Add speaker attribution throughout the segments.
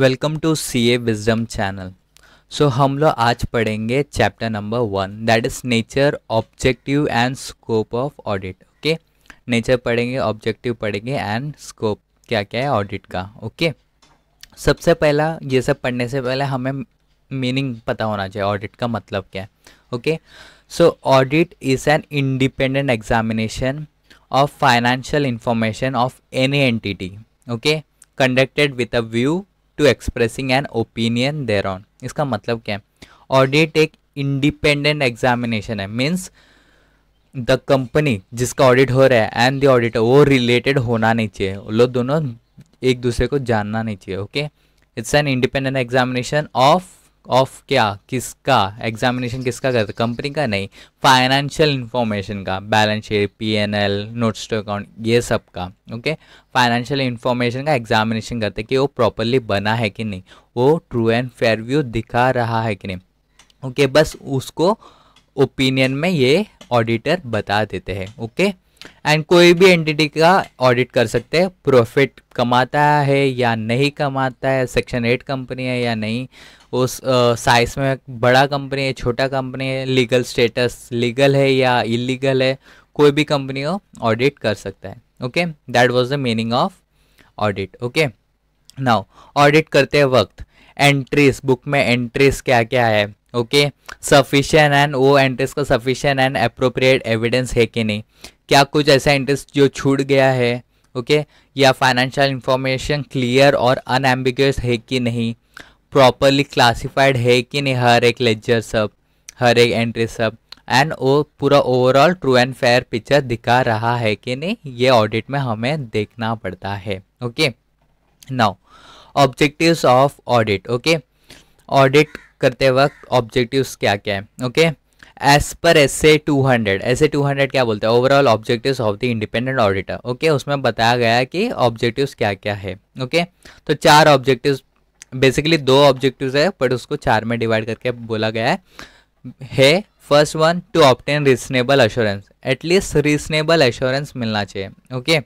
Speaker 1: Welcome to C A wisdom channel so हम लोग आज पढ़ेंगे chapter number one that is nature objective and scope of audit okay nature पढ़ेंगे objective पढ़ेंगे and scope क्या क्या है ऑडिट का ओके okay? सबसे पहला ये सब पढ़ने से पहले हमें मीनिंग पता होना चाहिए ऑडिट का मतलब क्या है okay so audit is an independent examination of financial information of any entity okay conducted with a view to expressing an opinion there on इसका मतलब क्या है ऑडिट एक इंडिपेंडेंट एग्जामिनेशन है मीन्स द कंपनी जिसका ऑडिट हो रहा है एंड द ऑडिटर वो रिलेटेड होना नहीं चाहिए लोग दोनों एक दूसरे को जानना नहीं चाहिए okay it's an independent examination of of क्या किसका एग्जामिनेशन किसका करते कंपनी का नहीं फाइनेंशियल इन्फॉर्मेशन का balance sheet P N L notes to account ये सब का ओके फाइनेंशियल इन्फॉर्मेशन का एग्जामिनेशन करते कि वो प्रॉपरली बना है कि नहीं वो ट्रू एंड फेयर व्यू दिखा रहा है कि नहीं ओके okay, बस उसको ओपिनियन में ये ऑडिटर बता देते हैं ओके okay? एंड कोई भी एंटिटी का ऑडिट कर सकते हैं प्रॉफिट कमाता है या नहीं कमाता है सेक्शन एट कंपनी है या नहीं उस साइज में बड़ा कंपनी है छोटा कंपनी है लीगल स्टेटस लीगल है या इलीगल है कोई भी कंपनी हो ऑडिट कर सकता है okay that was the meaning of audit okay now audit करते वक्त एंट्रीज बुक में एंट्रीज क्या क्या है ओके सफिशियंट एंड वो एंट्रीज का सफिशियंट एंड अप्रोप्रिएट एविडेंस है कि नहीं क्या कुछ ऐसा इंटरेस्ट जो छूट गया है ओके या फाइनेंशियल इंफॉर्मेशन क्लियर और अनएम्बिगस है कि नहीं प्रॉपरली क्लासिफाइड है कि नहीं हर एक लेजर सब हर एक एंट्री सब एंड वो पूरा overall true and fair picture दिखा रहा है कि नहीं ये ऑडिट में हमें देखना पड़ता है okay now objectives of audit okay audit करते वक्त ऑब्जेक्टिव्स क्या क्या है ओके okay? एस पर S A two hundred S A two hundred क्या बोलते हैं overall objective of the independent auditor okay उसमें बताया गया कि ऑब्जेक्टिव क्या क्या है ओके okay? तो चार ऑब्जेक्टिव बेसिकली दो ऑब्जेक्टिव है बट उसको चार में डिवाइड करके बोला गया है first one to obtain reasonable assurance at least reasonable assurance मिलना चाहिए okay okay?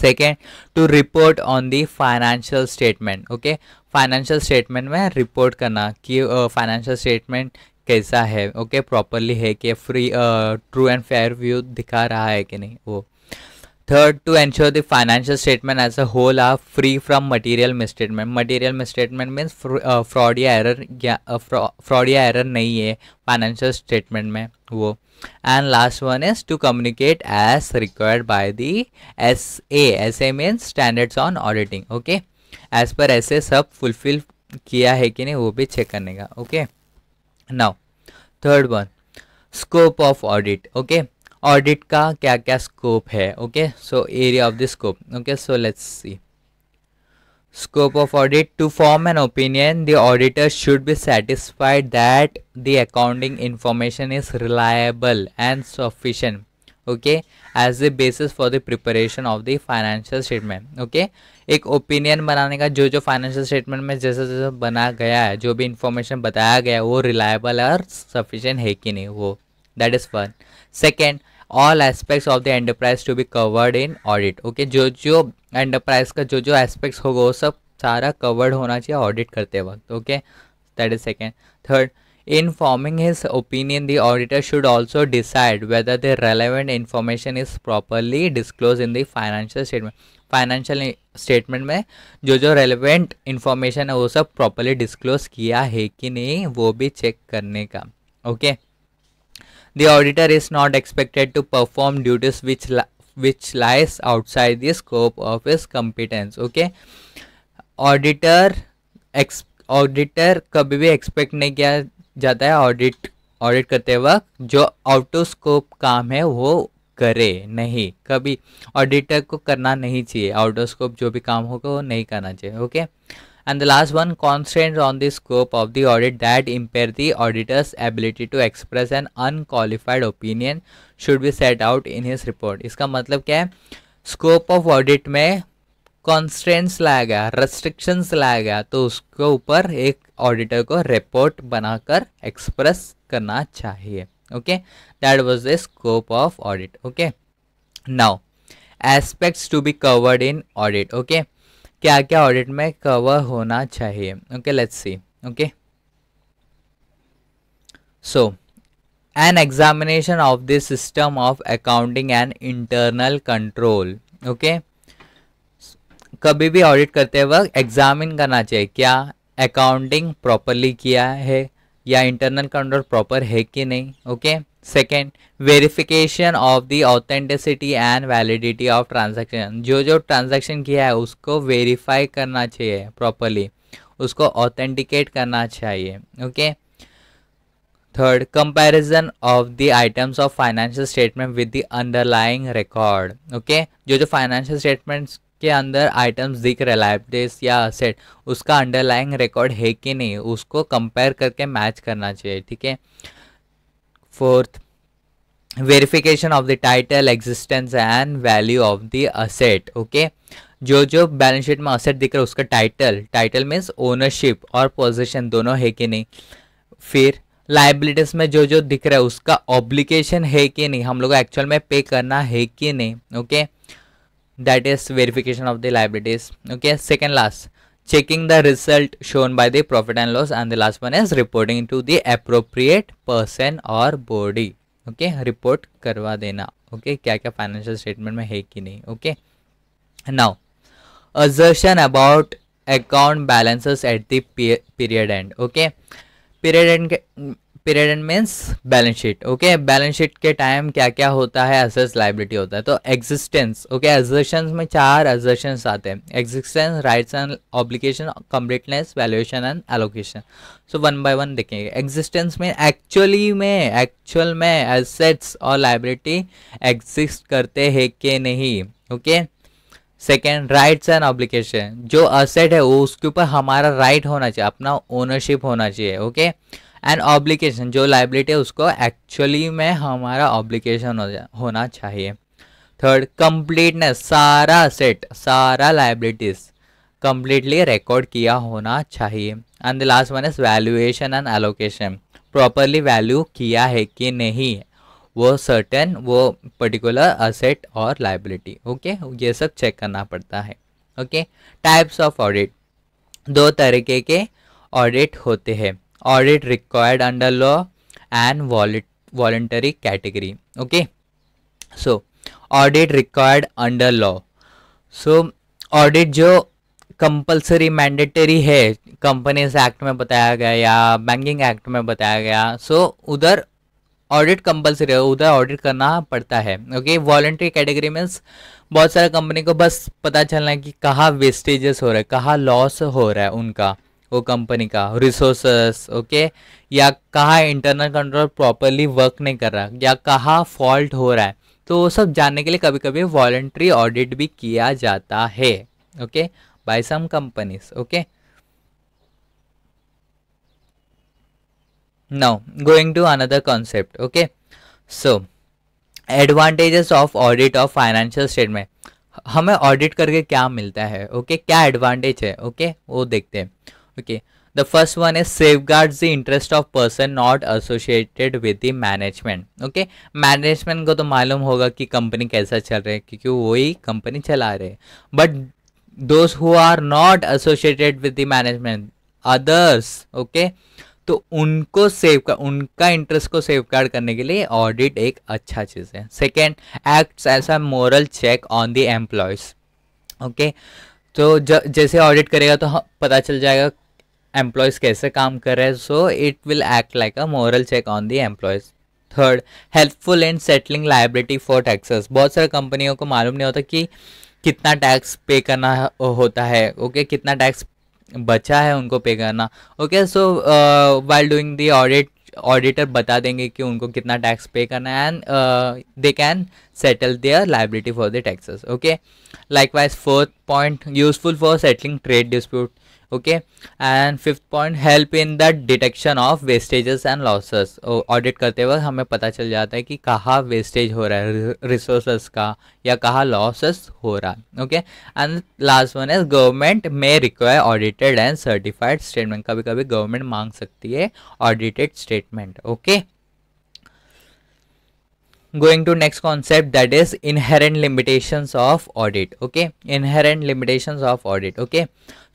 Speaker 1: Second to report on the financial statement okay financial statement में रिपोर्ट करना कि फाइनेंशियल uh, स्टेटमेंट कैसा है ओके okay, प्रॉपरली है कि free true and fair view दिखा रहा है कि नहीं वो third to ensure the financial statement as a whole are free from material misstatement material misstatement means fraud या एरर या फ्रॉड uh, या एरर नहीं है फाइनेंशियल स्टेटमेंट में वो and last one is to communicate as required by the S A S A means standards on auditing okay as per S A सब fulfil किया है कि नहीं वो भी चेक करने का okay okay? Now third one scope of audit okay audit का क्या क्या स्कोप है okay so area of the scope okay so let's see scope of audit to form an opinion the auditor should be satisfied that the accounting information is reliable and sufficient okay as the basis for the preparation of the financial statement okay एक opinion बनाने का जो जो financial statement में जैसा जैसा बना गया है जो भी इंफॉर्मेशन बताया गया है वो रिलायबल है और सफिशेंट है कि नहीं वो that is one second all aspects of the enterprise to be covered in audit okay जो जो एंटरप्राइज का जो जो एस्पेक्ट्स होगा वो सब सारा कवर्ड होना चाहिए ऑडिट करते वक्त okay that is second third In forming his opinion, the auditor should also decide whether the relevant information is properly disclosed in the financial statement. Financial statement में जो जो रेलिवेंट इन्फॉर्मेशन है वो सब प्रॉपरली डिस्क्लोज किया है कि नहीं वो भी चेक करने का okay the auditor is not expected to perform duties which which lies outside the scope of his competence okay auditor ex auditor कभी भी एक्सपेक्ट नहीं किया जाता है ऑडिट ऑडिट करते वक्त जो आउटोस्कोप काम है वो करे नहीं कभी ऑडिटर को करना नहीं चाहिए आउटोस्कोप जो भी काम होगा वो नहीं करना चाहिए okay and the last one constant on the scope of the audit that impair the auditor's ability to express an unqualified opinion should be set out in his report इसका मतलब क्या है स्कोप ऑफ ऑडिट में constants लाया गया restrictions लाया गया तो उसके ऊपर एक ऑडिटर को रिपोर्ट बनाकर एक्सप्रेस करना चाहिए okay that was the scope of audit okay now aspects to be covered in audit okay क्या क्या ऑडिट में कवर होना चाहिए okay let's see okay so an examination of the system of accounting and internal control okay कभी भी audit करते वक्त examine करना चाहिए क्या अकाउंटिंग प्रॉपरली किया है या इंटरनल कंट्रोल प्रॉपर है कि नहीं okay second verification of the authenticity and validity of transaction जो जो ट्रांजेक्शन किया है उसको वेरीफाई करना चाहिए प्रॉपरली उसको ऑथेंटिकेट करना चाहिए okay third comparison of the items of financial statement with the underlying record okay जो जो फाइनेंशियल स्टेटमेंट्स के अंदर आइटम्स दिख रहे है लाइब्रेस या असेट उसका अंडरलाइंग रिकॉर्ड है कि नहीं उसको कंपेयर करके मैच करना चाहिए ठीक है fourth verification of the title existence and value of the asset okay जो जो बैलेंस शीट में असेट दिख रहा है उसका टाइटल टाइटल मीन्स ओनरशिप और पोजिशन दोनों है कि नहीं फिर लाइबिलिटीज में जो जो दिख रहा है उसका ऑब्लिकेशन है कि नहीं हम लोग एक्चुअल में पे करना है कि नहीं okay okay? that is verification of the liabilities okay second last checking the result shown by the profit and loss and the last one is reporting to the appropriate person or body okay? report karwa dena okay? kya kya financial statement mein hai ki nahi okay now assertion about account balances at the period end okay period end period end means balance sheet okay balance sheet के time क्या क्या होता है assess liability होता है तो existence okay एजेशन में चार एजेशन आते हैं existence rights and obligation completeness valuation and allocation so one by one देखेंगे एग्जिस्टेंस में एक्चुअली में एक्चुअल में एसेट्स और लाइबिलिटी एग्जिस्ट करते हैं कि नहीं okay okay? Second rights and obligation जो असेट है वो उसके ऊपर हमारा राइट right होना चाहिए अपना ओनरशिप होना चाहिए ओके okay? एंड ऑब्लिकेशन जो लाइबिलिटी है उसको एक्चुअली में हमारा ऑब्लिकेशन हो जा होना चाहिए थर्ड कंप्लीटनेस सारा सेट सारा लाइबिलिटीज कंप्लीटली रिकॉर्ड किया होना चाहिए and the last one is valuation and allocation properly value किया है कि नहीं वो सर्टेन वो पर्टिकुलर असेट और लाइबिलिटी ओके ये सब चेक करना पड़ता है ओके टाइप्स ऑफ ऑडिट दो तरीके के ऑडिट होते हैं audit required under law and voluntary category okay so audit required under law so audit जो कंपलसरी मैंडेटरी है कंपनीज एक्ट में बताया गया या बैंकिंग एक्ट में बताया गया सो so, उधर ऑडिट कंपलसरी है उधर ऑडिट करना पड़ता है ओके वॉल्ट्री कैटेगरी मीन्स बहुत सारे कंपनी को बस पता चलना है कि कहाँ वेस्टेजेस हो रहा है कहाँ लॉस हो रहा है उनका वो कंपनी का रिसोर्सेस ओके या कहाँ इंटरनल कंट्रोल प्रॉपरली वर्क नहीं कर रहा या कहाँ फॉल्ट हो रहा है तो वो सब जानने के लिए कभी कभी वॉलेंट्री ऑडिट भी किया जाता है okay by some companies okay now going to another concept okay so advantages of audit of financial statement हमें ऑडिट करके क्या मिलता है ओके okay? क्या एडवांटेज है ओके okay? वो देखते हैं okay the first one is safeguard the interest of person not associated with the management okay management को तो मालूम होगा कि कंपनी कैसा चल रही है क्योंकि वो ही कंपनी चला रहे but those who are not associated with the management others okay तो उनको सेव कर उनका इंटरेस्ट को सेव गार्ड करने के लिए ऑडिट एक अच्छा चीज़ है second act as a moral check on the employees okay तो ज, जैसे ऑडिट करेगा तो पता चल जाएगा एम्प्लॉयज़ कैसे काम कर रहे हैं so it will act like a moral check on the employees third helpful in settling liability for taxes बहुत सारी कंपनियों को मालूम नहीं होता कि कितना टैक्स पे करना होता है ओके okay? कितना टैक्स बचा है उनको पे करना okay so while doing the audit auditor बता देंगे कि उनको कितना टैक्स पे करना है and they can settle their liability for the taxes okay likewise fourth point useful for settling trade dispute okay and fifth point help in the detection of wastages and losses audit करते वक्त हमें पता चल जाता है कि कहाँ wastage हो रहा है रिसोर्सेस का या कहाँ लॉसेस हो रहा है okay and last one is government may require audited and certified statement कभी कभी गवर्नमेंट मांग सकती है audited statement okay going to next concept that is inherent limitations of audit okay inherent limitations of audit okay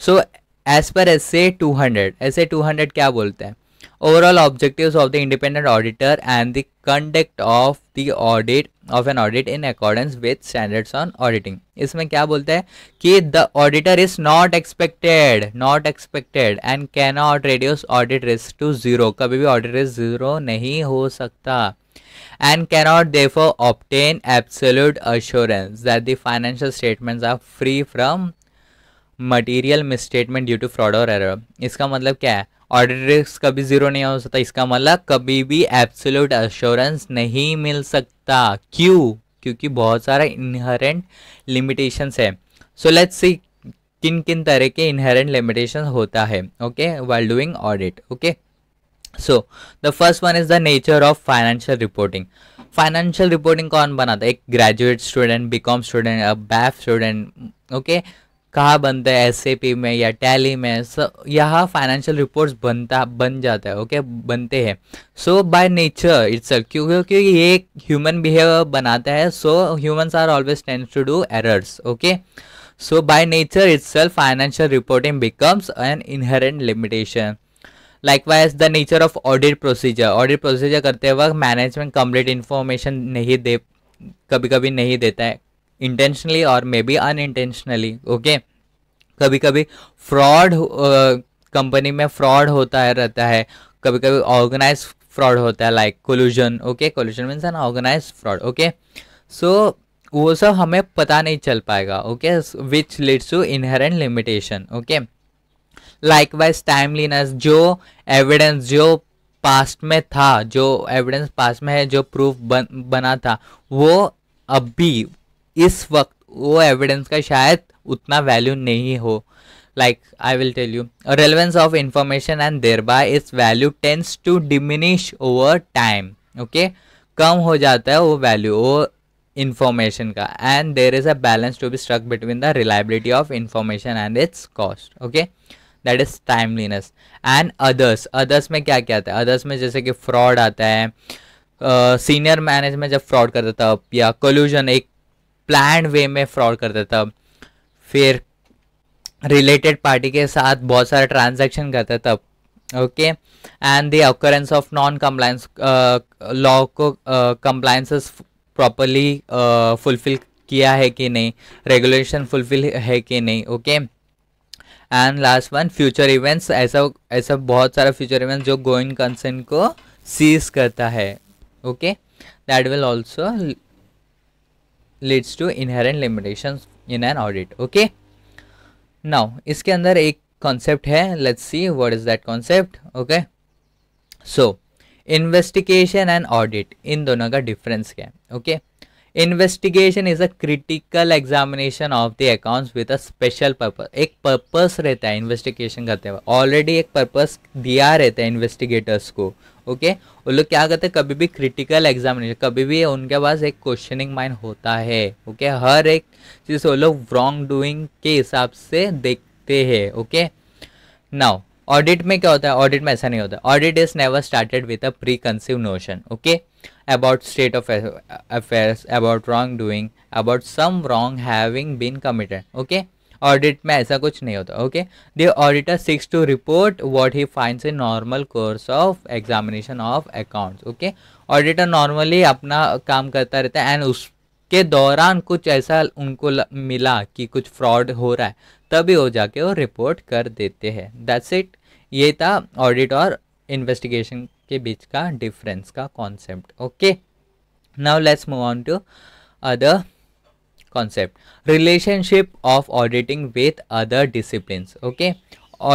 Speaker 1: so as per S A two hundred S A two hundred क्या बोलते हैं overall objective of the independent auditor and the conduct of the audit of an audit in accordance with standards on auditing इसमें क्या बोलते हैं कि the auditor is not expected not expected and cannot reduce audit risk to zero कभी भी audit risk zero नहीं हो सकता and they therefore obtain absolute assurance that the financial statement are free from material misstatement due to fraud और error इसका मतलब क्या है ऑडिट रिस्क कभी ज़ीरो नहीं हो सकता इसका मतलब कभी भी एब्सोल्यूट अश्योरेंस नहीं मिल सकता क्यों क्योंकि बहुत सारा इनहेरेंट लिमिटेशंस है सो लेट्स सी किन किन तरह के इनहेरेंट लिमिटेशन होता है okay while doing audit okay so the first one is the nature of financial reporting financial reporting कौन बनाता है एक graduate student B com student बैफ स्टूडेंट ओके कहाँ बनता है एस में या टैली में सो यहाँ फाइनेंशियल रिपोर्ट्स बनता बन जाता है ओके बनते हैं सो बाय नेचर इट्स क्योंकि ये एक ह्यूमन बिहेवियर बनाता है so humans are always tends to do errors okay so by nature its financial reporting becomes an inherent limitation likewise the nature of audit procedure audit procedure करते वक्त management complete information नहीं दे कभी कभी नहीं देता है इंटेंशनली और may be unintentionally okay कभी कभी फ्रॉड कंपनी में फ्रॉड होता है रहता है कभी कभी ऑर्गेनाइज फ्रॉड होता है like collusion okay collusion means an organise fraud okay so वो सब हमें पता नहीं चल पाएगा ओके which leads to inherent limitation okay likewise timeliness जो एविडेंस जो पास्ट में था जो एविडेंस पास्ट में है जो प्रूफ बन बना था वो अब भी इस वक्त वो एविडेंस का शायद उतना वैल्यू नहीं हो I will tell you relevance of information and thereby इस value tends to diminish over time okay कम हो जाता है वो वैल्यू वो इंफॉर्मेशन का and there is a balance to be struck between the reliability of information and its cost okay that is timeliness and others others में क्या क्या आता है अदर्स में जैसे कि फ्रॉड आता है सीनियर uh, मैनेज में जब फ्रॉड करता था या कोल्यूजन एक प्लान वे में फ्रॉड करता था फिर रिलेटेड पार्टी के साथ बहुत सारा ट्रांजेक्शन करता था okay and the occurrence of non compliance law को कंप्लायंसेस प्रॉपरली फुलफिल किया है कि नहीं रेगुलेशन फुलफिल है कि नहीं okay and last one future events ऐसा ऐसा बहुत सारा फ्यूचर इवेंट्स जो गोइंग कंसर्न को सीज करता है okay that will also leads to inherent limitation in an audit okay now इसके अंदर एक कॉन्सेप्ट है let's see what is that concept okay so investigation and audit इन दोनों का डिफरेंस क्या है okay okay? Investigation is a critical examination of the accounts with a special purpose एक पर्पस रहता है इन्वेस्टिगेशन करते हुए ऑलरेडी एक पर्पस दिया रहता है इन्वेस्टिगेटर्स को ओके वो लोग क्या करते हैं कभी भी क्रिटिकल एग्जामिनेशन कभी भी उनके पास एक क्वेश्चनिंग माइंड होता है ओके okay? हर एक चीज़ वो लोग रॉन्ग डूइंग के हिसाब से देखते हैं ओके नाउ ऑडिट में क्या होता है ऑडिट में ऐसा नहीं होता audit is never started with a preconceive notion okay about state of affairs about doing about some wrong having been committed okay audit में ऐसा कुछ नहीं होता okay the auditor seeks to report what he finds in normal course of examination of accounts okay auditor normally अपना काम करता रहता है एंड उसके दौरान कुछ ऐसा उनको मिला कि कुछ फ्रॉड हो रहा है तभी वो जाके वो रिपोर्ट कर देते हैं दैट्स इट ये था ऑडिट और इन्वेस्टिगेशन के बीच का डिफरेंस का concept okay now let's move on to other concept relationship of auditing with other discipline okay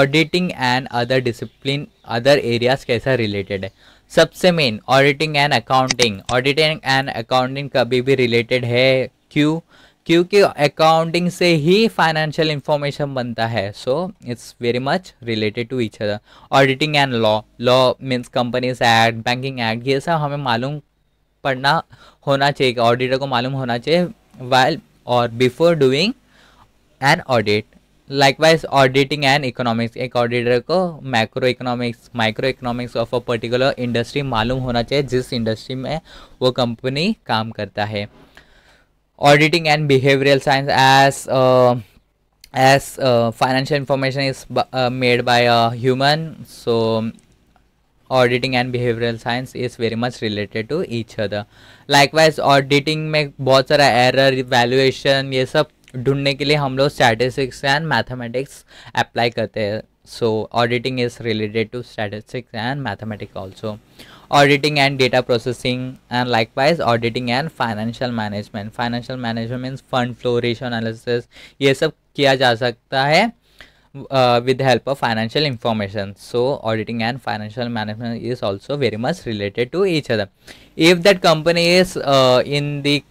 Speaker 1: auditing and other discipline other areas कैसा रिलेटेड है सबसे main auditing and accounting auditing and accounting कभी भी related है क्यों क्योंकि accounting से ही financial information बनता है so it's very much related to each other auditing and law law means companies act banking act ये सब हमें मालूम पढ़ना होना चाहिए ऑडिटर को मालूम होना चाहिए वाइल और before doing an audit likewise auditing and economics एक ऑडिटर को macroeconomics microeconomics of a particular industry मालूम होना चाहिए जिस इंडस्ट्री में वो कंपनी काम करता है auditing and behavioural science as uh, as uh, financial information is b- uh, auditing and behavioural science is very much related to each other likewise auditing में बहुत सारा एरर वैल्यूएशन ये सब ढूंढने के लिए हम लोग स्टैटिस्टिक्स एंड मैथमेटिक्स अप्लाई करते हैं so auditing is related to statistics and mathematics also auditing and data processing and likewise auditing and financial management financial management means fund flow ratio analysis ये सब किया जा सकता with the help of financial information so auditing and financial management is also very much related to each other if that company is uh, in the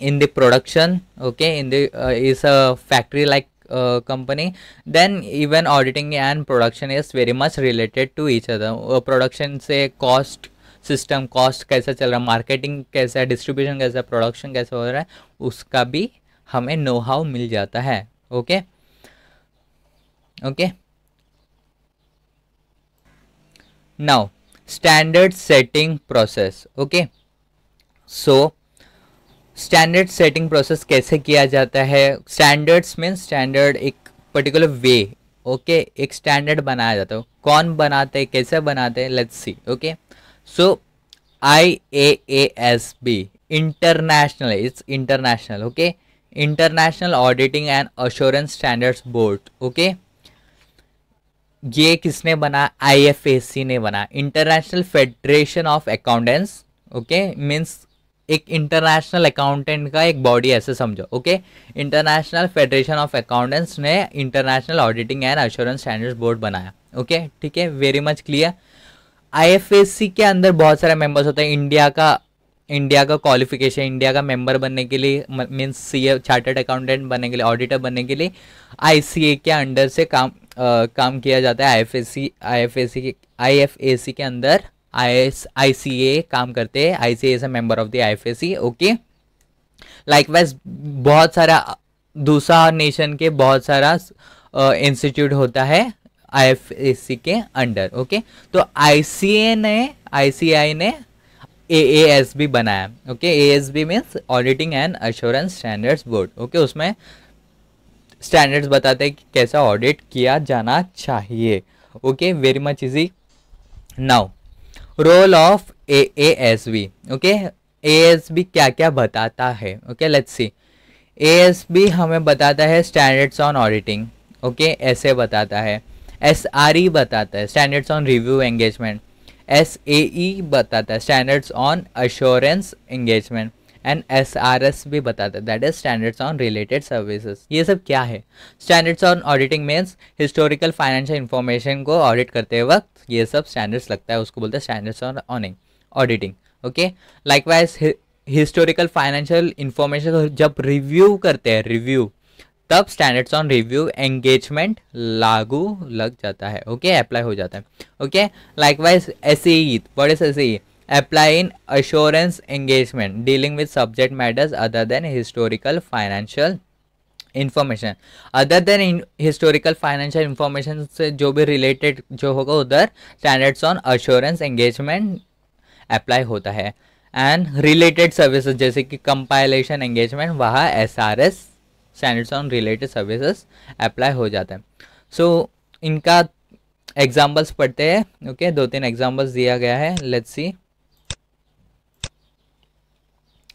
Speaker 1: in the production okay in the uh, is a factory like uh, company then even auditing and production is very much related to each other uh, production say cost system cost कैसा चल रहा है marketing कैसा है distribution कैसा है production कैसा हो रहा है उसका भी हमें नो हाउ मिल जाता है okay okay now standard setting process okay so standard setting process कैसे किया जाता है स्टैंडर्ड्स मीन स्टैंडर्ड एक पर्टिकुलर वे ओके एक स्टैंडर्ड बनाया जाता है कौन बनाते हैं कैसे बनाते हैं let's see okay so I A A S B international it's international okay international auditing and assurance standards board okay ये किसने बना आई ने बना international federation of accountants okay means एक इंटरनेशनल अकाउंटेंट का एक बॉडी ऐसे समझो okay international federation of accountants ने international auditing and assurance standard board बनाया ओके ठीक है वेरी मच क्लियर आई के अंदर बहुत सारे मेंबर्स होते हैं इंडिया का इंडिया का क्वालिफिकेशन इंडिया का मेंबर बनने के लिए means C A chartered accountant बनने के लिए ऑडिटर बनने के लिए आई के अंडर से काम आ, काम किया जाता है आई एफ ए सी के अंदर आई सी ए काम करते हैं I C A member of the I F S C okay likewise बहुत सारा दूसरा नेशन के बहुत सारा इंस्टीट्यूट uh, होता है आई एफ एस सी के अंडर ओके तो आई सी ए ने आई सी आई ने एस बी बनाया okay A S B means auditing and assurance standards board okay उसमें स्टैंडर्ड्स बताते हैं कि कैसा ऑडिट किया जाना चाहिए okay very much easy now role of A A S B okay A S B क्या क्या बताता है ओके let's see A S B हमें बताता है स्टैंडर्ड्स ऑन ऑडिटिंग ओके ऐसे बताता है एस आर ई बताता है standards on review engagement S A E बताता है standards on assurance engagement and S R S भी बताते हैं that is standards on related services ये सब क्या है standards on auditing means historical financial information को ऑडिट करते वक्त ये सब स्टैंडर्ड्स लगता है उसको बोलते हैं standards on owning auditing okay likewise historical financial information जब रिव्यू करते हैं रिव्यू तब स्टैंडर्ड्स ऑन रिव्यू एंगेजमेंट लागू लग जाता है ओके okay? अप्लाई हो जाता है ओके लाइकवाइज एस ई बड़े से S apply in assurance engagement dealing with subject matters other than historical financial information other than historical financial information से जो भी रिलेटेड जो होगा उधर standards on assurance engagement apply होता है एंड रिलेटेड सर्विसेज जैसे कि कंपाइलेशन एंगेजमेंट वहाँ S R S standards on related services apply हो जाते हैं सो so, इनका एग्जाम्पल्स पढ़ते हैं ओके okay? दो तीन एग्जाम्पल्स दिया गया है लेट्स सी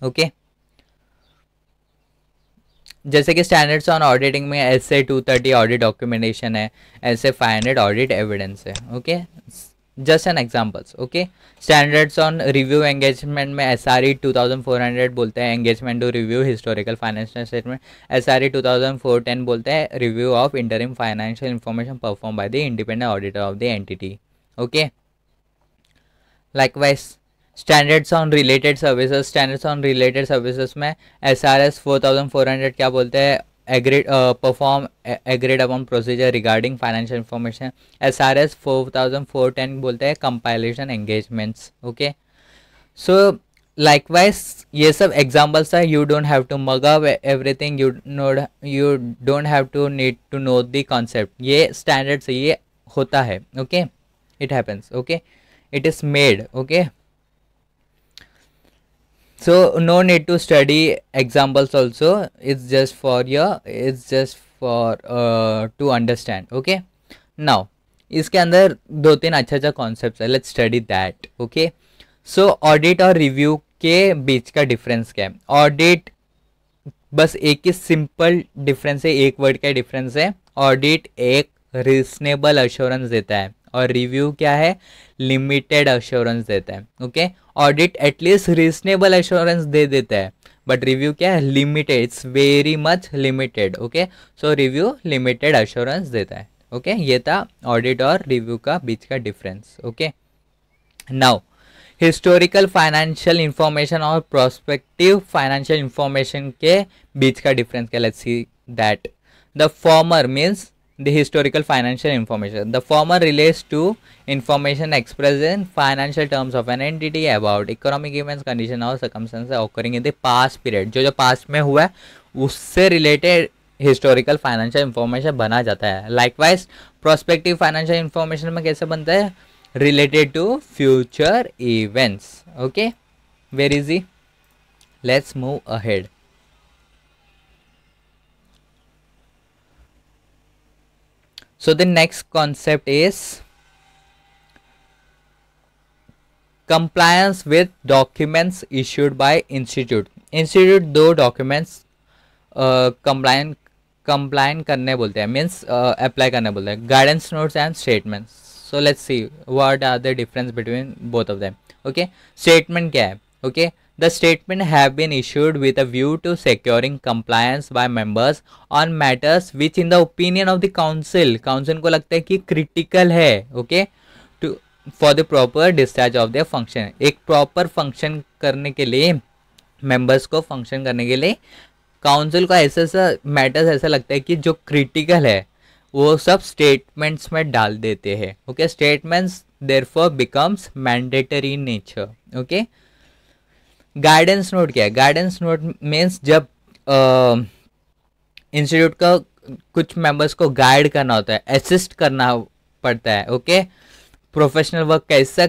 Speaker 1: ओके जैसे कि स्टैंडर्ड्स ऑन ऑडिटिंग में S A two thirty audit documentation है S A five hundred audit evidence है okay just an examples okay standards on review engagement में S R E two thousand four hundred बोलते हैं engagement to review historical financial statement S R E two thousand four ten बोलते हैं review of interim financial information perform by the independent auditor of the entity okay likewise standards on related services standards on related services में S R S four thousand four hundred क्या बोलते हैं agreed perform agreed upon procedure regarding financial information S R S four thousand four ten बोलते हैं compilation engagements okay so likewise ये सब examples है you don't have to mug up everything you know you don't have to need to know the concept ये standards ये होता है okay it happens okay it is made okay so no need to study examples also it's just for your it's just for uh, to understand okay now इसके अंदर दो तीन अच्छा अच्छा कॉन्सेप्ट है let's study that okay so audit और review के बीच का डिफरेंस क्या है ऑडिट बस एक ही सिंपल डिफरेंस है एक वर्ड का डिफरेंस है ऑडिट एक रीजनेबल अश्योरेंस देता है और रिव्यू क्या है लिमिटेड अश्योरेंस देता है okay audit at least reasonable assurance दे देता है बट रिव्यू क्या है limited it's very much limited okay so review limited assurance देता है ओके okay? ये था ऑडिट और रिव्यू का बीच का difference okay now historical financial information और प्रोस्पेक्टिव फाइनेंशियल इंफॉर्मेशन के बीच का डिफरेंस क्या let's see that the former means the historical financial information. The former relates to information expressed in financial terms of an entity about economic events, condition or circumstances occurring in the past period. jo jo past mein hua hai usse related historical financial information bana jata hai likewise prospective financial information mein kaise banta hai related to future events okay very easy let's move ahead So the next concept is compliance with documents issued by institute. Institute do documents uh, compliant compliant करने बोलते हैं means uh, apply करने बोलते हैं guidance notes and statements. So let's see what are the difference between both of them. Okay, statement क्या है? Okay. The statement have been issued with a view to securing compliance by members on matters which in the opinion of the council council ko lagta hai ki critical hai okay to for the proper discharge of their function ek proper function karne ke liye members ko function karne ke liye council ko aise aise matters aisa lagta hai ki jo critical hai wo sab statements mein dal dete hai okay statements therefore becomes mandatory in nature okay guidance note क्या है guidance note means जब institute का कुछ members को guide करना होता है assist करना पड़ता है ओके प्रोफेशनल वर्क कैसा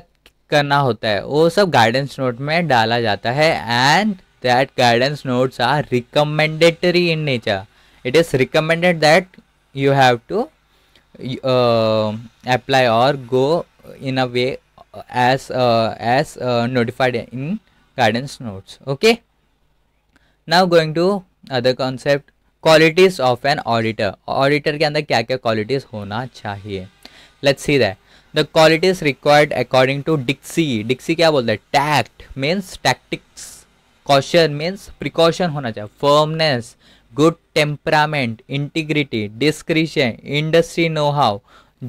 Speaker 1: करना होता है वो सब गाइडेंस नोट में डाला जाता है and that guidance notes are recommendatory in nature it is recommended that you have to apply or go in a way as as notified in guidance notes okay now going to other concept qualities of an auditor auditor के अंदर क्या क्या qualities होना चाहिए let's see that the qualities required according to Dicksee Dicksee क्या बोलते हैं tact means tactics caution means precaution होना चाहिए firmness good temperament integrity discretion industry know how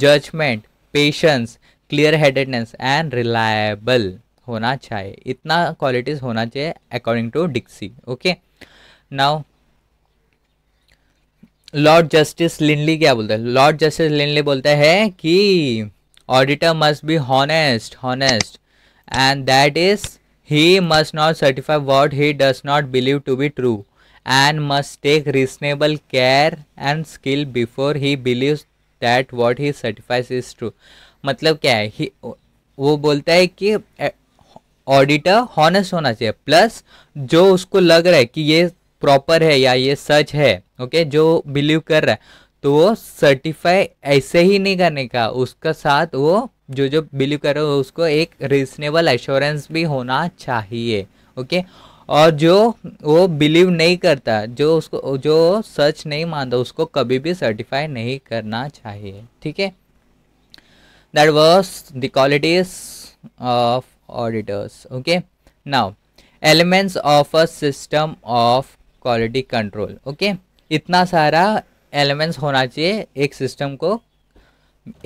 Speaker 1: judgment patience clear headedness and reliable होना चाहिए इतना क्वालिटीज़ होना चाहिए according to Dicksee okay now Lord Justice Lindley क्या बोलते हैं लॉर्ड जस्टिस लिनली बोलते हैं कि auditor must be honest honest and that is he must not certify what he does not believe to be true and must take reasonable care and skill before he believe that what he certifies is true मतलब क्या है ही वो बोलता है कि auditor honest होना चाहिए plus जो उसको लग रहा है कि ये प्रॉपर है या ये सच है ओके जो बिलीव कर रहा है तो वो सर्टिफाई ऐसे ही नहीं करने का उसका साथ वो जो जो बिलीव कर रहे हो उसको एक रिजनेबल एश्योरेंस भी होना चाहिए ओके और जो वो बिलीव नहीं करता जो उसको जो सच नहीं मानता उसको कभी भी सर्टिफाई नहीं करना चाहिए ठीक है that was the qualities of auditors okay now elements of a system of quality control okay इतना सारा एलिमेंट्स होना चाहिए एक सिस्टम को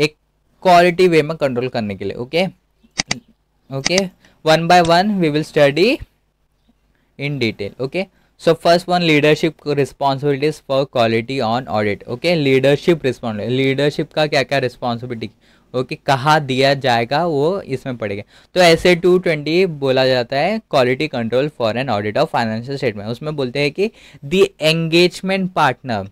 Speaker 1: एक क्वालिटी वे में कंट्रोल करने के लिए okay okay one by one we will study in detail okay so first one leadership responsibilities for quality on audit okay leadership responsibility leadership का क्या क्या रिस्पॉन्सिबिलिटी ओके कहा दिया जाएगा वो इसमें पड़ेगा तो ऐसे टू ट्वेंटी बोला जाता है quality control for an audit of financial statement उसमें बोलते हैं कि the engagement partner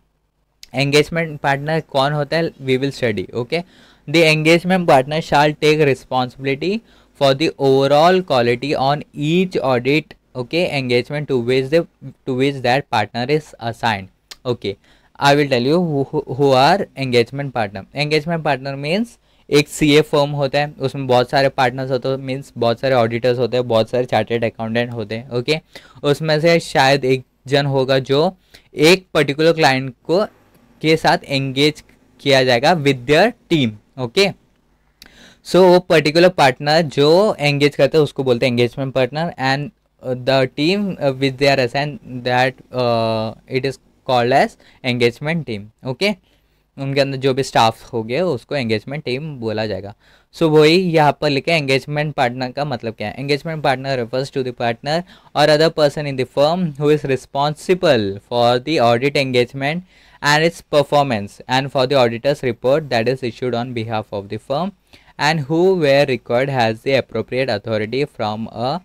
Speaker 1: engagement partner कौन होता है we will study okay the engagement partner shall take responsibility for the overall quality on each audit okay engagement to which the to which that partner is assigned okay I will tell you who are engagement partner engagement partner means एक CA firm होता है उसमें बहुत सारे partners होते हैं means बहुत सारे ऑडिटर्स होते हैं बहुत सारे चार्टेड अकाउंटेंट होते हैं ओके उसमें से शायद एक जन होगा जो एक पर्टिकुलर क्लाइंट को के साथ एंगेज किया जाएगा with their team okay so वो पर्टिकुलर पार्टनर जो एंगेज करते हैं उसको बोलते हैं engagement partner and the team with their assign that it is called as engagement team okay उनके अंदर जो भी स्टाफ हो गए उसको एंगेजमेंट टीम बोला जाएगा सो so, वही यहाँ पर लिखे एंगेजमेंट पार्टनर का मतलब क्या है engagement partner refers to the partner or other person in the firm who is responsible for the audit engagement and its performance and for the auditors report that is issued on behalf of the firm and who where required has the appropriate authority from a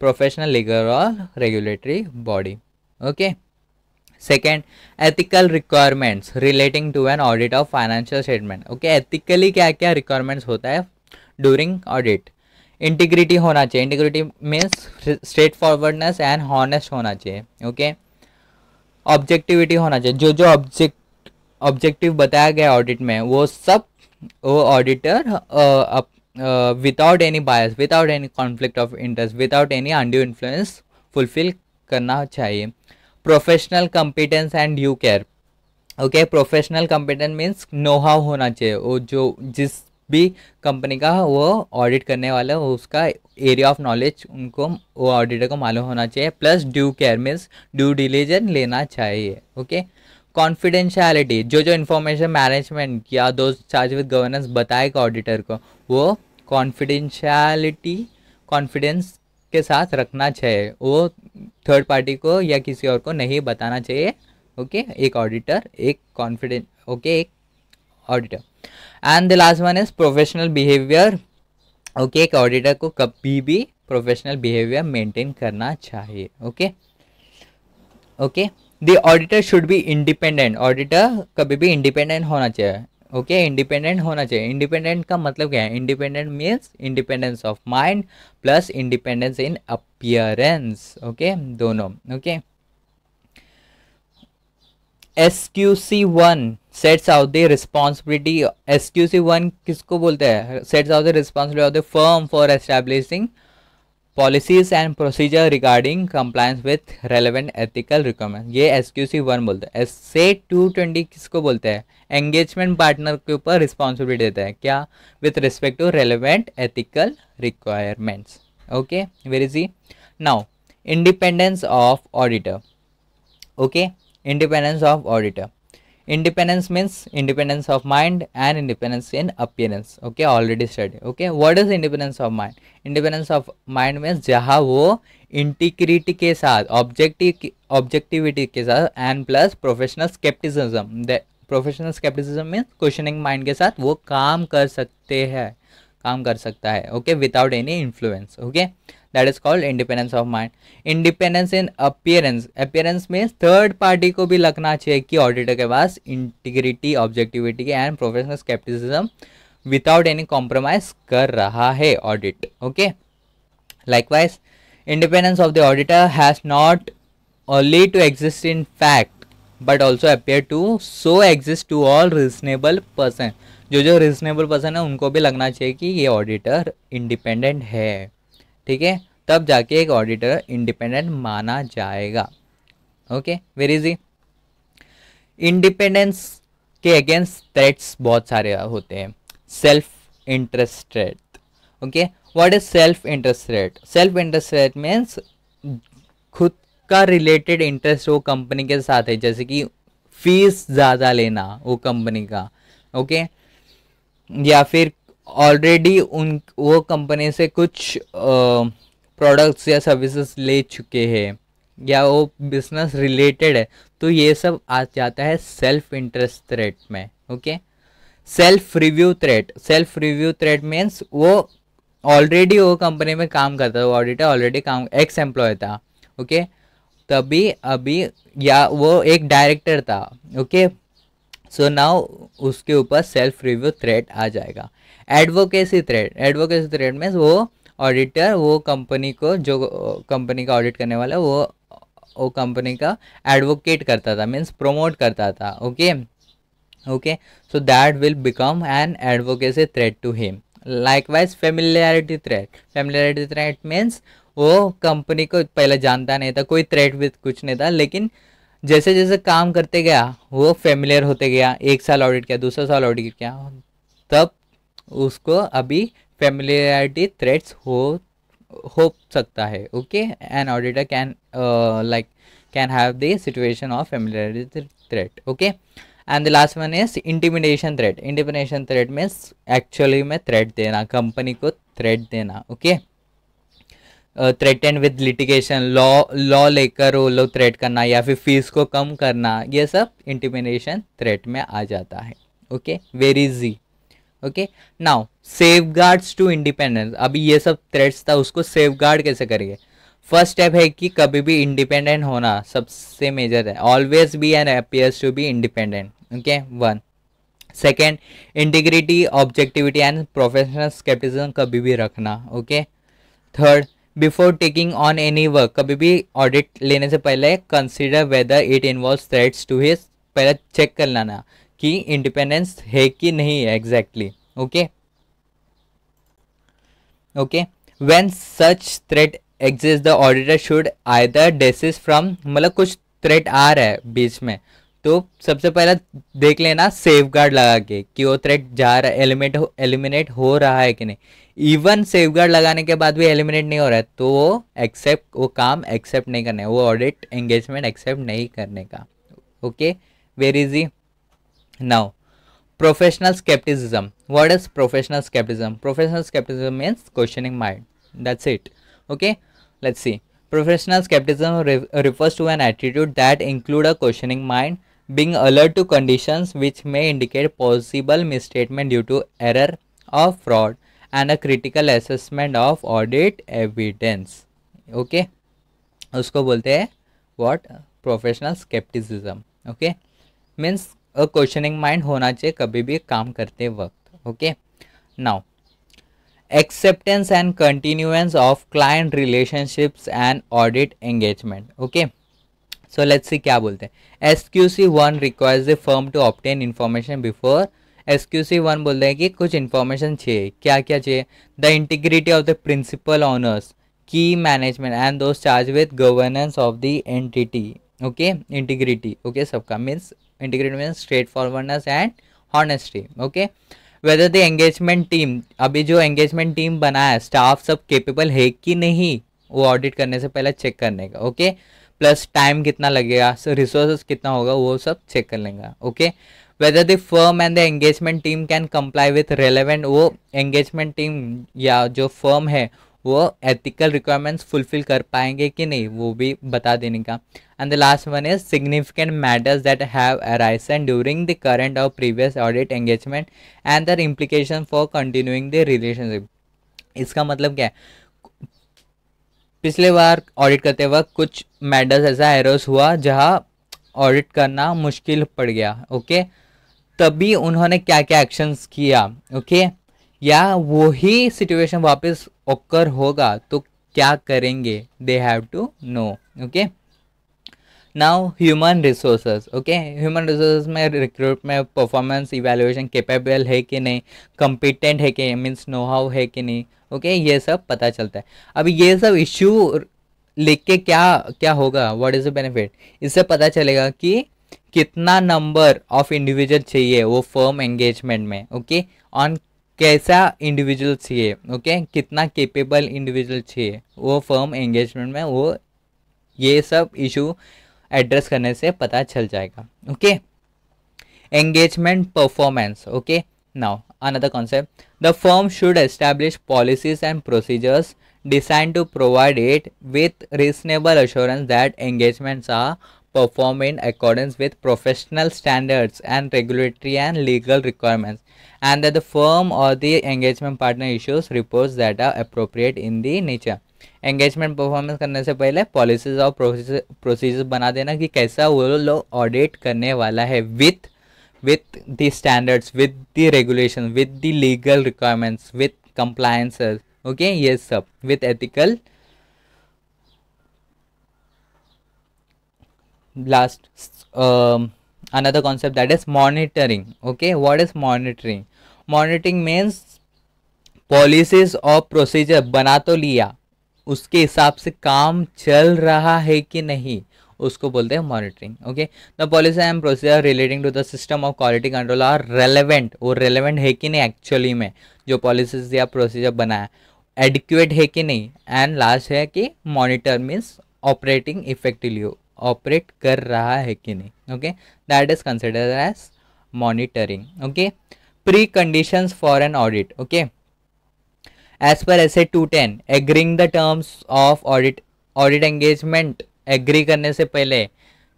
Speaker 1: professional legal और regulatory body okay second ethical requirements relating to an audit of financial statement okay ethically क्या क्या requirements होता है during audit integrity होना चाहिए integrity means straightforwardness and honest होना चाहिए okay objectivity होना चाहिए जो जो ऑब्जेक्ट ऑब्जेक्टिव बताया गया ऑडिट में वो सब वो auditor without any bias without any conflict of interest without any undue influence fulfill करना चाहिए professional competence and due care okay professional competence means know how होना चाहिए वो जो जिस भी कंपनी का वो ऑडिट करने वाला है उसका एरिया ऑफ नॉलेज उनको वो ऑडिटर को मालूम होना चाहिए plus due care means due diligence लेना चाहिए ओके कॉन्फिडेंशियलिटी जो जो इन्फॉर्मेशन मैनेजमेंट या दो चार्ज विद गवर्नेंस बताएगा ऑडिटर को वो कॉन्फिडेंशियलिटी कॉन्फिडेंस के साथ रखना चाहिए वो थर्ड पार्टी को या किसी और को नहीं बताना चाहिए ओके okay? एक ऑडिटर एक कॉन्फिडेंट ओके okay? एक auditor and the last one is professional behaviour okay एक ऑडिटर को कभी भी प्रोफेशनल बिहेवियर मेंटेन करना चाहिए okay okay the auditor should be independent auditor कभी भी इंडिपेंडेंट होना चाहिए ओके okay, इंडिपेंडेंट होना चाहिए इंडिपेंडेंट का मतलब क्या है independent means independence of mind plus independence in appearance okay दोनों okay S Q C one sets out the responsibility S Q C one किसको बोलते हैं sets out the responsibility of the firm for establishing policies and procedure regarding compliance with relevant ethical requirement ये S Q C one बोलते हैं S से to twenty किसको बोलते हैं एंगेजमेंट पार्टनर के ऊपर रिस्पॉन्सिबिलिटी देता है क्या with respect to relevant ethical requirements okay very जी now independence of auditor okay independence of auditor independence means independence of mind and independence in appearance okay already study okay what is independence of mind independence of mind means जहाँ वो integrity के साथ objective objectivity के साथ and plus professional scepticism professional scepticism means questioning mind के साथ वो काम कर सकते हैं काम कर सकता है okay without any influence okay that is called independence of mind independence in appearance appearance में थर्ड पार्टी को भी लगना चाहिए कि ऑडिटर के पास integrity objectivity and professional scepticism without any compromise कर रहा है audit okay likewise independence of the auditor has not only to exist in fact but also appear to so exist to all reasonable person जो जो reasonable person है उनको भी लगना चाहिए कि ये ऑडिटर इंडिपेंडेंट है ठीक है तब जाके एक ऑडिटर इंडिपेंडेंट माना जाएगा ओके वेरी इजी इंडिपेंडेंस के अगेंस्ट थ्रेट्स बहुत सारे होते हैं self interest threat okay what is self interest threat self interest threat means खुद का रिलेटेड इंटरेस्ट वो कंपनी के साथ है जैसे कि फीस ज़्यादा लेना वो कंपनी का ओके या फिर ऑलरेडी उन वो कंपनी से कुछ आ, प्रोडक्ट्स या सर्विसेज ले चुके हैं या वो बिजनेस रिलेटेड है तो ये सब आ जाता है सेल्फ इंटरेस्ट थ्रेट में okay self review threat self review threat means वो ऑलरेडी वो कंपनी में काम करता था वो ऑडिटर ऑलरेडी काम एक्स एम्प्लॉय था ओके तभी अभी या वो एक डायरेक्टर था ओके सो नाउ उसके ऊपर सेल्फ रिव्यू थ्रेट आ जाएगा advocacy threat advocacy threat means वो ऑडिटर वो कंपनी को जो कंपनी का ऑडिट करने वाला वो वो कंपनी का एडवोकेट करता था मीन्स प्रोमोट करता था okay okay so that will become an advocacy threat to him likewise familiarity threat familiarity threat means वो कंपनी को पहले जानता नहीं था कोई थ्रेट विथ कुछ नहीं था लेकिन जैसे जैसे काम करते गया वो फेमिलियर होते गया एक साल ऑडिट किया दूसरा साल ऑडिट किया तब उसको अभी फेमिलियरिटी थ्रेट्स हो हो सकता है okay an auditor can like can have the situation of familiarity threat okay and the last one is intimidation threat intimidation threat means actually में थ्रेट देना कंपनी को थ्रेट देना okay threat and with litigation law law लेकर वो लोग threat करना या फिर फीस को कम करना ये सब इंटिमिनेशन थ्रेट में आ जाता है okay very easy okay now safeguards to independence अभी ये सब थ्रेड्स था उसको सेफ गार्ड कैसे करेंगे फर्स्ट स्टेप है कि कभी भी इंडिपेंडेंट होना सबसे मेजर है always be and appears to be independent okay one second integrity objectivity and professional scepticism कभी भी रखना okay third before taking on any work कभी भी ऑडिट लेने से पहले consider whether it involve threats to his पहले चेक कर लाना कि इंडिपेंडेंस है कि नहीं है exactly okay okay when such threat exist the auditor should either desist from मतलब कुछ थ्रेट आ रहा है बीच में तो सबसे पहला देख लेना सेफ गार्ड लगा के कि वो थ्रेट जा रहा है एलिमेट हो एलिमिनेट हो रहा है कि नहीं इवन सेफ गार्ड लगाने के बाद भी एलिमिनेट नहीं हो रहा है तो वो एक्सेप्ट वो काम एक्सेप्ट नहीं करना है वो ऑडिट एंगेजमेंट एक्सेप्ट नहीं करने का okay very easy Now, professional skepticism. What is professional skepticism? Professional skepticism means questioning mind. That's it. Okay, let's see. Professional skepticism re refers to an attitude that include a questioning mind, being alert to conditions which may indicate possible misstatement due to error or fraud, and a critical assessment of audit evidence. Okay, Usko bolte hai. what? Professional skepticism. Okay, means a questioning mind होना चाहिए कभी भी काम करते वक्त okay now acceptance and continuance of client relationships and audit engagement okay so let's see क्या बोलते हैं S Q C one requires the firm to obtain information before S Q C one बोलते हैं कि कुछ इन्फॉर्मेशन चाहिए क्या क्या चाहिए the integrity of the principal owners की management and those charge with governance of the entity okay integrity okay सबका means mean straightforwardness and honesty okay whether the engagement team अभी जो एंगेजमेंट टीम बना है staff सब capable है कि नहीं वो ऑडिट करने से पहले चेक करने का ओके प्लस टाइम कितना लगेगा रिसोर्सेज कितना होगा वो सब चेक कर लेंगे okay whether the firm and the engagement team can comply with relevant वो एंगेजमेंट टीम या जो फर्म है वो एथिकल रिक्वायरमेंट्स फुलफिल कर पाएंगे कि नहीं वो भी बता देने का and the last one is significant matters that have arisen during the current और previous audit engagement and their implication for continuing the relationship इसका मतलब क्या है पिछले बार ऑडिट करते वक्त कुछ मैटर्स ऐसा एरोस हुआ जहाँ ऑडिट करना मुश्किल पड़ गया ओके तभी उन्होंने क्या क्या एक्शंस किया ओके या वो ही सिचुएशन वापस ओकर होगा तो क्या करेंगे they have to know okay now human resources okay human resources में रिक्रूट में परफॉर्मेंस इवेल्युएशन केपेबल है कि नहीं कंपिटेंट है कि मीन्स नो हाउ है कि नहीं ओके okay? ये सब पता चलता है अब ये सब इश्यू लिख के क्या क्या होगा व्हाट इज़ द बेनिफिट इससे पता चलेगा कि कितना नंबर ऑफ इंडिविजुअल चाहिए वो फर्म एंगेजमेंट में ओके ऑन कैसा इंडिविजुअल चाहिए ओके कितना केपेबल इंडिविजुअल चाहिए वो फर्म एंगेजमेंट में वो ये सब इशू एड्रेस करने से पता चल जाएगा okay engagement performance okay now another concept the firm should establish policies and procedures designed to provide it with reasonable assurance that engagements are perform in accordance with professional standards and regulatory and legal requirements and that the firm or the engagement partner issues reports that are appropriate in the nature engagement performance करने से पहले policies और procedures बना देना कि कैसा वो लोग ऑडिट करने वाला है with with the standards with the regulation with the legal requirements with compliances okay ये सब with ethical last another concept that is monitoring okay what is monitoring monitoring means policies और प्रोसीजर बना तो लिया उसके हिसाब से काम चल रहा है कि नहीं उसको बोलते हैं monitoring okay the policy and procedure relating to the system of quality control are relevant वो रेलेवेंट है कि नहीं एक्चुअली में जो पॉलिसीज या प्रोसीजर बनाया एडिक्यूएट है कि नहीं एंड लास्ट है कि monitor means operating effectively operate कर रहा है कि नहीं okay that is consider as monitoring okay precondition for an audit okay as per S A two ten agreeing the terms of audit audit engagement agree करने से पहले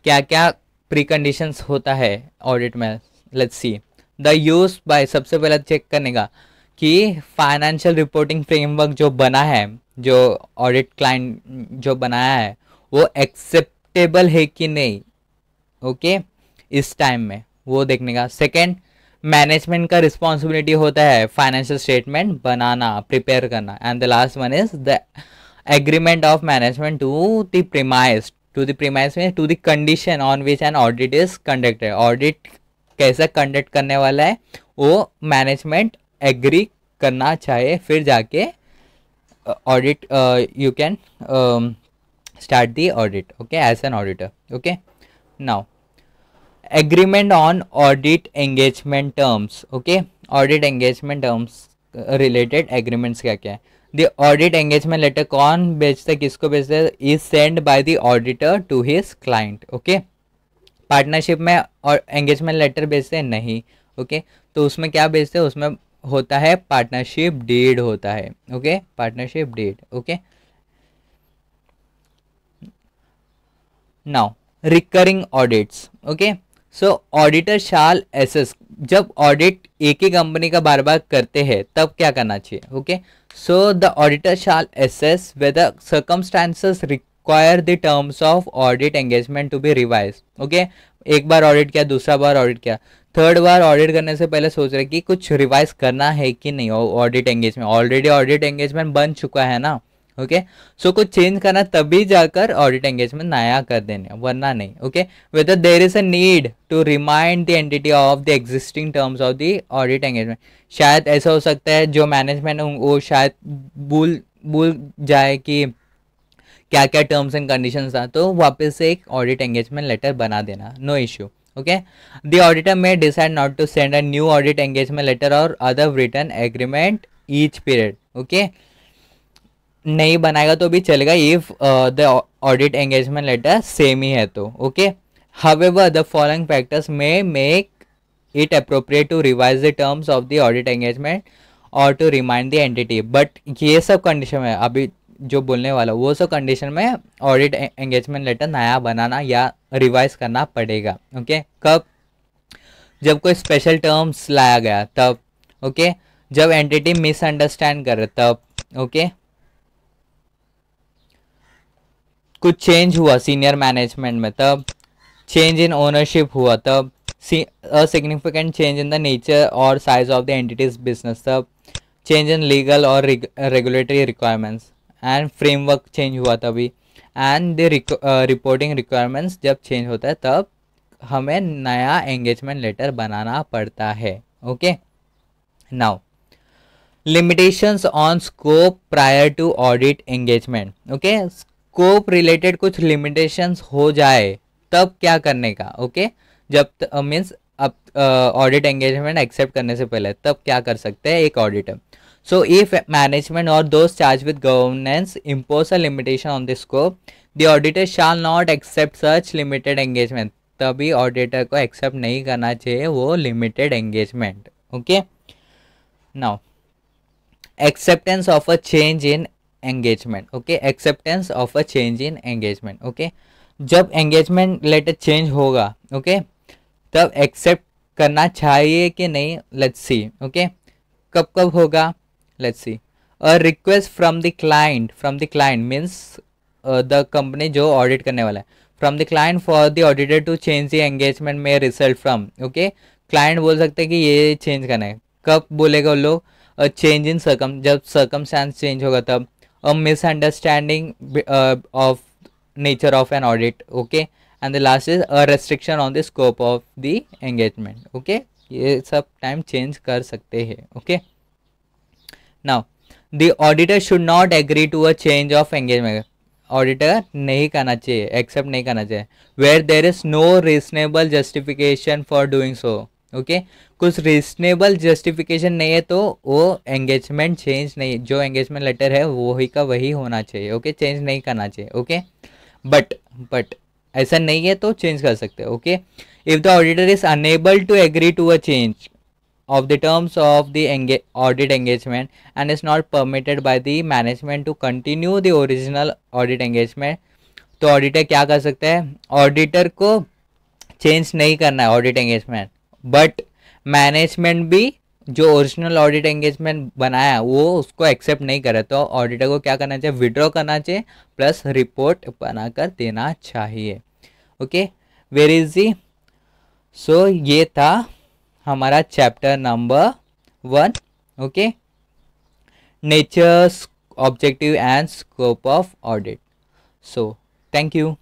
Speaker 1: क्या क्या प्री कंडीशंस होता है ऑडिट में let's see the use by सबसे पहले चेक करने का कि फाइनेंशियल रिपोर्टिंग फ्रेमवर्क जो बना है जो ऑडिट क्लाइंट जो बनाया है वो एक्सेप्ट टेबल है कि नहीं ओके okay? इस टाइम में वो देखने का सेकेंड मैनेजमेंट का रिस्पॉन्सिबिलिटी होता है फाइनेंशियल स्टेटमेंट बनाना प्रिपेयर करना and the last one is the agreement of management to the premise to the premise mean to the condition on which an audit is conducted audit कैसे conduct करने वाला है वो management agree करना चाहिए फिर जाके audit you can start the audit okay as an auditor okay now agreement on audit engagement terms okay audit engagement terms related agreements क्या क्या है the audit engagement letter कौन बेचता है किसको बेचता है is sent by the auditor to his client okay partnership में और एंगेजमेंट लेटर बेचते हैं नहीं ओके okay? तो उसमें क्या बेचते हैं उसमें होता है पार्टनरशिप डीड होता है okay partnership deed okay okay? Now recurring audits okay so auditor shall as जब ऑडिट एक ही कंपनी का बार बार करते हैं तब क्या करना चाहिए okay so the auditor shall assess whether circumstances require the terms of audit engagement to be revise okay एक बार ऑडिट किया दूसरा बार ऑडिट किया थर्ड बार ऑडिट करने से पहले सोच रहे कि कुछ रिवाइज करना है कि नहीं audit engagement already audit engagement बन चुका है ना ओके सो so, कुछ चेंज करना तभी जाकर ऑडिट एंगेजमेंट नया कर देना वरना नहीं okay whether there is a need to remind the entity of the existing terms of the audit engagement शायद ऐसा हो सकता है जो मैनेजमेंट वो शायद भूल भूल जाए कि क्या क्या टर्म्स एंड कंडीशन था तो वापस से एक ऑडिट एंगेजमेंट लेटर बना देना no issue okay the auditor may decide not to send a new audit engagement letter और other written agreement each period okay नहीं बनाएगा तो भी चलेगा if the audit engagement letter same ही है तो okay however the following factors may make it appropriate to revise the terms of the audit engagement और to remind the entity but ये सब कंडीशन में अभी जो बोलने वाला वो सब कंडीशन में ऑडिट एंगेजमेंट लेटर नया बनाना या रिवाइज करना पड़ेगा ओके okay? कब जब कोई स्पेशल टर्म्स लाया गया तब ओके okay? जब एंटिटी मिसअंडरस्टैंड करे तब ओके okay? कुछ चेंज हुआ सीनियर मैनेजमेंट में तब चेंज इन ओनरशिप हुआ तब significant change in the nature और size of the entity's business तब चेंज इन लीगल और regulatory requirements and framework change हुआ तभी एंड द रिपोर्टिंग रिक्वायरमेंट्स जब चेंज होता है तब हमें नया एंगेजमेंट लेटर बनाना पड़ता है okay now limitations on scope prior to audit engagement okay scope related कुछ लिमिटेशन हो जाए तब क्या करने का ओके जब मीन्स अब ऑडिट एंगेजमेंट एक्सेप्ट करने से पहले तब क्या कर सकते हैं एक ऑडिटर सो इफ मैनेजमेंट और दोस्त charge with governance impose a limitation on the scope the auditor shall not accept such limited engagement तभी ऑडिटर को एक्सेप्ट नहीं करना चाहिए वो limited engagement okay now acceptance of a change in engagement okay acceptance of a change in engagement okay जब engagement letter change होगा okay तब accept करना चाहिए कि नहीं लेट्स सी ओके कब कब होगा let's see a request from the client from the client means the company जो ऑडिट करने वाला है from the client for the auditor to change the engagement may result from okay client बोल सकते हैं कि ये चेंज करना है कब बोलेगा वो लोग चेंज इन सकम जब सकम चेंज होगा तब a misunderstanding uh, of nature of an audit okay and the last is a restriction on the scope of the engagement okay ये सब टाइम चेंज कर सकते हैं okay now the auditor should not agree to a change of engagement auditor नहीं करना चाहिए accept नहीं करना चाहिए where there is no reasonable justification for doing so okay कुछ रिजनेबल जस्टिफिकेशन नहीं है तो वो एंगेजमेंट चेंज नहीं जो एंगेजमेंट लेटर है वो ही का वही होना चाहिए ओके चेंज नहीं करना चाहिए ओके बट बट ऐसा नहीं है तो चेंज कर सकते हैं okay if the auditor is unable to agree to a change of the terms of the audit engagement and is not permitted by the management to continue the original audit engagement तो auditor क्या कर सकते हैं auditor को change नहीं करना है audit engagement but management भी जो ओरिजिनल ऑडिट एंगेजमेंट बनाया वो उसको एक्सेप्ट नहीं करे तो ऑडिटर को क्या करना चाहिए विड्रॉ करना चाहिए प्लस रिपोर्ट बनाकर देना चाहिए okay where is the so ये था हमारा chapter number one okay natures objective and scope of audit so thank you